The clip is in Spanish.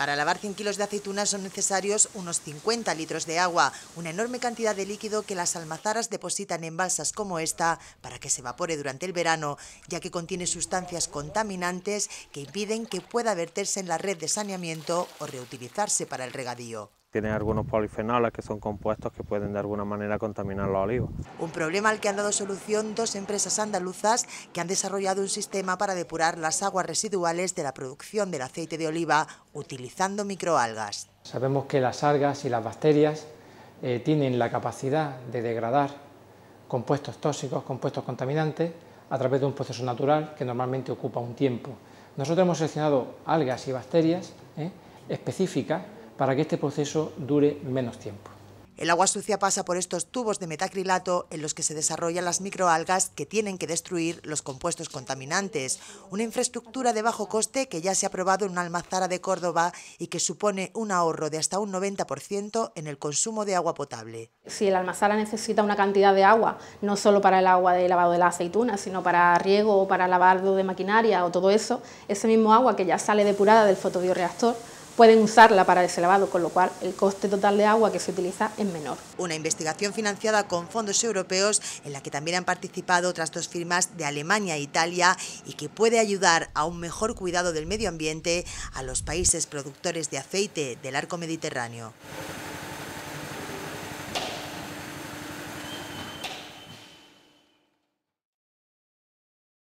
Para lavar 100 kilos de aceitunas son necesarios unos 50 litros de agua, una enorme cantidad de líquido que las almazaras depositan en balsas como esta para que se evapore durante el verano, ya que contiene sustancias contaminantes que impiden que pueda verterse en la red de saneamiento o reutilizarse para el regadío tienen algunos polifenoles que son compuestos que pueden de alguna manera contaminar los olivos. Un problema al que han dado solución dos empresas andaluzas que han desarrollado un sistema para depurar las aguas residuales de la producción del aceite de oliva utilizando microalgas. Sabemos que las algas y las bacterias eh, tienen la capacidad de degradar compuestos tóxicos, compuestos contaminantes, a través de un proceso natural que normalmente ocupa un tiempo. Nosotros hemos seleccionado algas y bacterias eh, específicas para que este proceso dure menos tiempo. El agua sucia pasa por estos tubos de metacrilato en los que se desarrollan las microalgas que tienen que destruir los compuestos contaminantes, una infraestructura de bajo coste que ya se ha probado en una almazara de Córdoba y que supone un ahorro de hasta un 90% en el consumo de agua potable. Si el almazara necesita una cantidad de agua, no solo para el agua de lavado de la aceituna, sino para riego o para lavado de maquinaria o todo eso, ese mismo agua que ya sale depurada del fotobioreactor pueden usarla para ese lavado, con lo cual el coste total de agua que se utiliza es menor. Una investigación financiada con fondos europeos en la que también han participado otras dos firmas de Alemania e Italia y que puede ayudar a un mejor cuidado del medio ambiente a los países productores de aceite del arco mediterráneo.